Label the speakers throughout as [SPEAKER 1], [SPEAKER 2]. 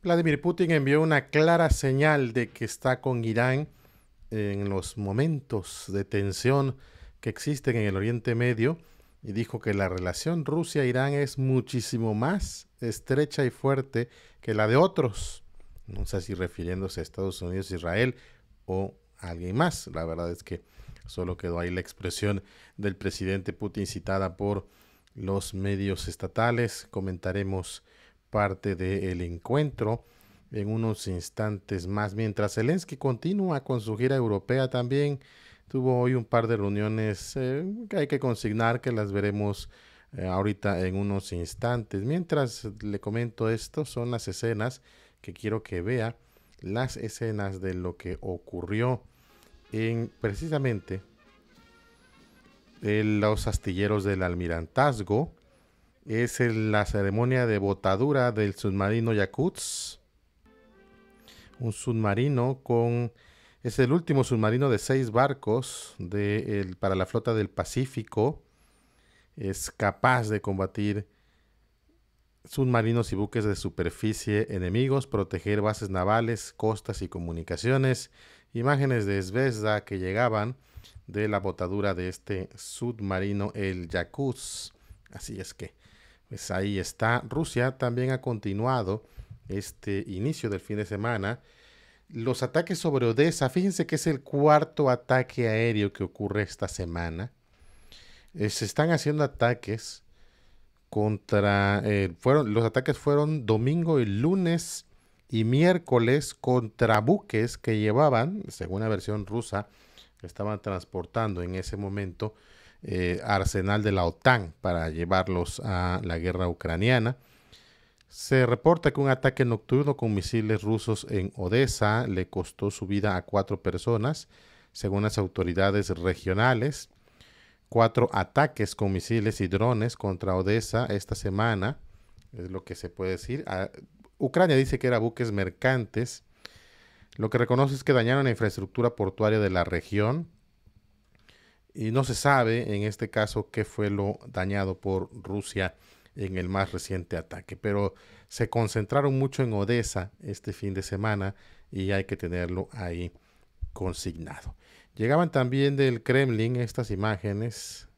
[SPEAKER 1] Vladimir Putin envió una clara señal de que está con Irán en los momentos de tensión que existen en el Oriente Medio y dijo que la relación Rusia-Irán es muchísimo más estrecha y fuerte que la de otros. No sé si refiriéndose a Estados Unidos, Israel o alguien más. La verdad es que solo quedó ahí la expresión del presidente Putin citada por los medios estatales. Comentaremos parte del encuentro en unos instantes más. Mientras Zelensky continúa con su gira europea también, tuvo hoy un par de reuniones eh, que hay que consignar que las veremos eh, ahorita en unos instantes. Mientras le comento esto, son las escenas que quiero que vea, las escenas de lo que ocurrió en precisamente los astilleros del almirantazgo es la ceremonia de botadura del submarino Yakutsk. Un submarino con... Es el último submarino de seis barcos de para la flota del Pacífico. Es capaz de combatir submarinos y buques de superficie enemigos, proteger bases navales, costas y comunicaciones. Imágenes de Svezda que llegaban de la botadura de este submarino, el Yakutsk. Así es que pues ahí está. Rusia también ha continuado este inicio del fin de semana. Los ataques sobre Odessa, fíjense que es el cuarto ataque aéreo que ocurre esta semana. Eh, se están haciendo ataques contra... Eh, fueron, los ataques fueron domingo y lunes y miércoles contra buques que llevaban, según la versión rusa, estaban transportando en ese momento eh, arsenal de la OTAN para llevarlos a la guerra ucraniana. Se reporta que un ataque nocturno con misiles rusos en Odessa le costó su vida a cuatro personas, según las autoridades regionales. Cuatro ataques con misiles y drones contra Odessa esta semana, es lo que se puede decir. Ah, Ucrania dice que eran buques mercantes. Lo que reconoce es que dañaron la infraestructura portuaria de la región, y no se sabe en este caso qué fue lo dañado por Rusia en el más reciente ataque, pero se concentraron mucho en Odessa este fin de semana y hay que tenerlo ahí consignado. Llegaban también del Kremlin estas imágenes.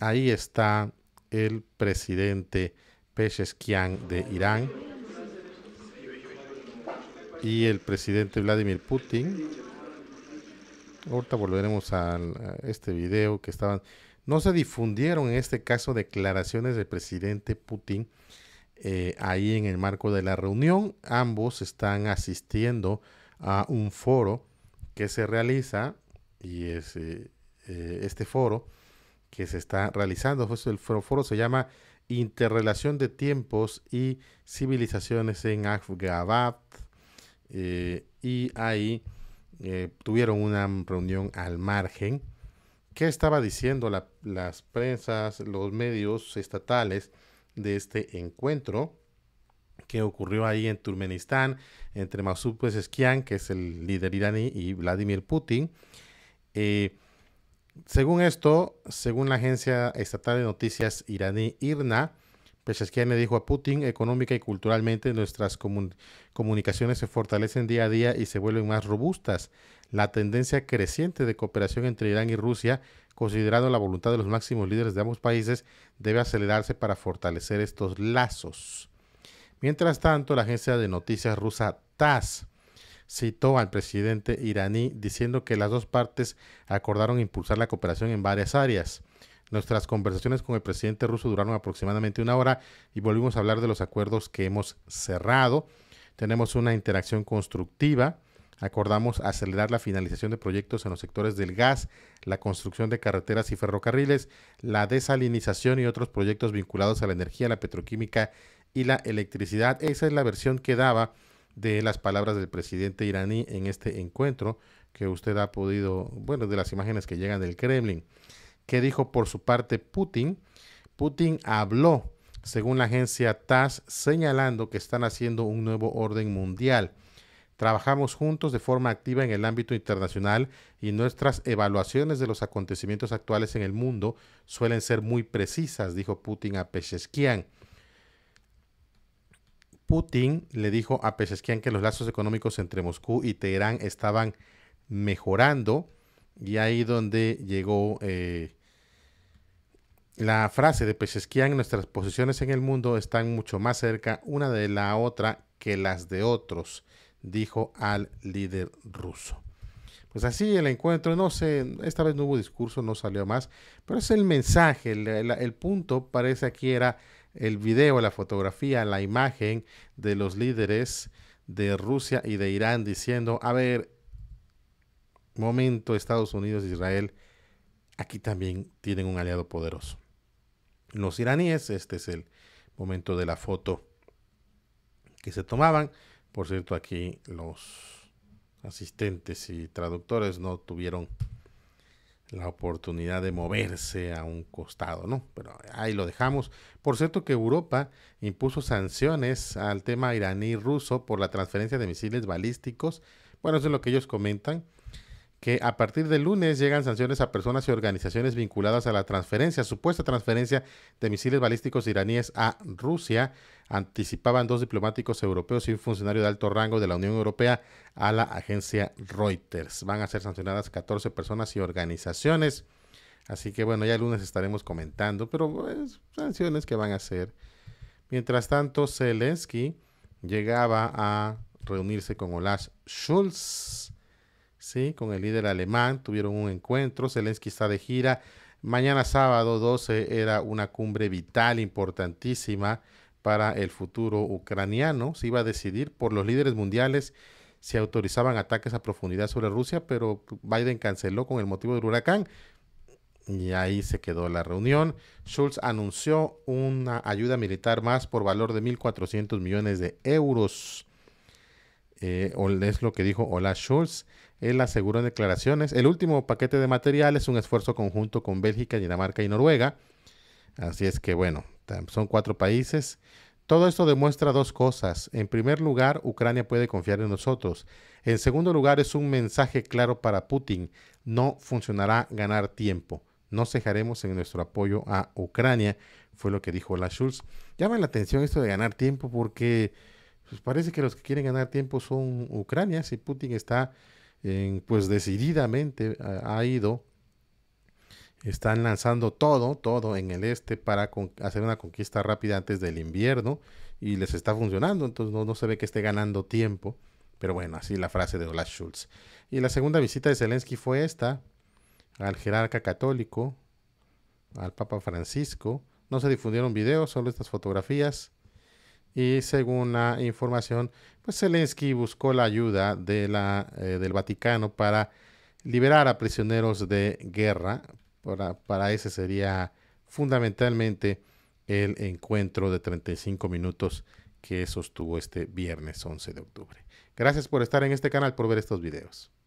[SPEAKER 1] Ahí está el presidente Pesheshkian de Irán y el presidente Vladimir Putin Ahorita volveremos a, este video que estaban. No se difundieron en este caso declaraciones del presidente Putin eh, ahí en el marco de la reunión. Ambos están asistiendo a un foro que se realiza y es eh, eh, este foro que se está realizando. Pues, el foro, se llama Interrelación de tiempos y civilizaciones en Afgabat. y ahí eh, tuvieron una reunión al margen. ¿Qué estaba diciendo las prensas, los medios estatales de este encuentro que ocurrió ahí en Turmenistán entre Masud Pezeshkian, que es el líder iraní, y Vladimir Putin? Eh, según esto, según la agencia estatal de noticias iraní IRNA, pues que le dijo a Putin, económica y culturalmente nuestras comunicaciones se fortalecen día a día y se vuelven más robustas. La tendencia creciente de cooperación entre Irán y Rusia, considerando la voluntad de los máximos líderes de ambos países, debe acelerarse para fortalecer estos lazos. Mientras tanto, la agencia de noticias rusa TASS citó al presidente iraní diciendo que las dos partes acordaron impulsar la cooperación en varias áreas Nuestras conversaciones con el presidente ruso duraron aproximadamente una hora y volvimos a hablar de los acuerdos que hemos cerrado. Tenemos una interacción constructiva. Acordamos acelerar la finalización de proyectos en los sectores del gas, la construcción de carreteras y ferrocarriles, la desalinización y otros proyectos vinculados a la energía, la petroquímica y la electricidad. Esa es la versión que daba de las palabras del presidente iraní en este encuentro que usted ha podido, bueno, de las imágenes que llegan del Kremlin. ¿Qué dijo por su parte Putin? Putin habló, según la agencia TASS, señalando que están haciendo un nuevo orden mundial. Trabajamos juntos de forma activa en el ámbito internacional y nuestras evaluaciones de los acontecimientos actuales en el mundo suelen ser muy precisas, dijo Putin a Pesheskian. Putin le dijo a Peskian que los lazos económicos entre Moscú y Teherán estaban mejorando y ahí donde llegó eh, la frase de Pesesquian, nuestras posiciones en el mundo están mucho más cerca una de la otra que las de otros, dijo al líder ruso. Pues así el encuentro, no sé, esta vez no hubo discurso, no salió más, pero es el mensaje, el, punto parece aquí era el video, la fotografía, la imagen de los líderes de Rusia y de Irán diciendo, a ver, momento Estados Unidos, Israel, aquí también tienen un aliado poderoso los iraníes. Este es el momento de la foto que se tomaban. Por cierto, aquí los asistentes y traductores no tuvieron la oportunidad de moverse a un costado, ¿no? Pero ahí lo dejamos. Por cierto que Europa impuso sanciones al tema iraní-ruso por la transferencia de misiles balísticos. Bueno, eso es lo que ellos comentan que a partir del lunes llegan sanciones a personas y organizaciones vinculadas a la transferencia, supuesta transferencia de misiles balísticos iraníes a Rusia, anticipaban dos diplomáticos europeos y un funcionario de alto rango de la Unión Europea a la agencia Reuters. Van a ser sancionadas 14 personas y organizaciones. Así que bueno, ya el lunes estaremos comentando, pero pues, sanciones que van a ser. Mientras tanto, Zelensky llegaba a reunirse con Olaf Schulz ¿sí? Con el líder alemán tuvieron un encuentro, Zelensky está de gira. Mañana sábado 12 era una cumbre vital, importantísima para el futuro ucraniano. Se iba a decidir por los líderes mundiales si autorizaban ataques a profundidad sobre Rusia, pero Biden canceló con el motivo del huracán. Y ahí se quedó la reunión. Schulz anunció una ayuda militar más por valor de 1.400 millones de euros. Eh, es lo que dijo Ola Schulz. Él aseguró en declaraciones, el último paquete de material es un esfuerzo conjunto con Bélgica, Dinamarca y Noruega. Así es que bueno, son cuatro países. Todo esto demuestra dos cosas. En primer lugar, Ucrania puede confiar en nosotros. En segundo lugar, es un mensaje claro para Putin. No funcionará ganar tiempo. No cejaremos en nuestro apoyo a Ucrania, fue lo que dijo la Schulz. Llama la atención esto de ganar tiempo porque pues parece que los que quieren ganar tiempo son Ucrania, si Putin está en, pues decididamente eh, ha, ido, están lanzando todo, todo en el este para hacer una conquista rápida antes del invierno y les está funcionando, entonces no, no se ve que esté ganando tiempo, pero bueno, así la frase de Olaf Schultz. Y la segunda visita de Zelensky fue esta, al jerarca católico, al Papa Francisco, no se difundieron videos, solo estas fotografías y según la información, pues Zelensky buscó la ayuda de la, eh, del Vaticano para liberar a prisioneros de guerra. Para, para ese sería fundamentalmente el encuentro de 35 minutos que sostuvo este viernes 11 de octubre. Gracias por estar en este canal, por ver estos videos.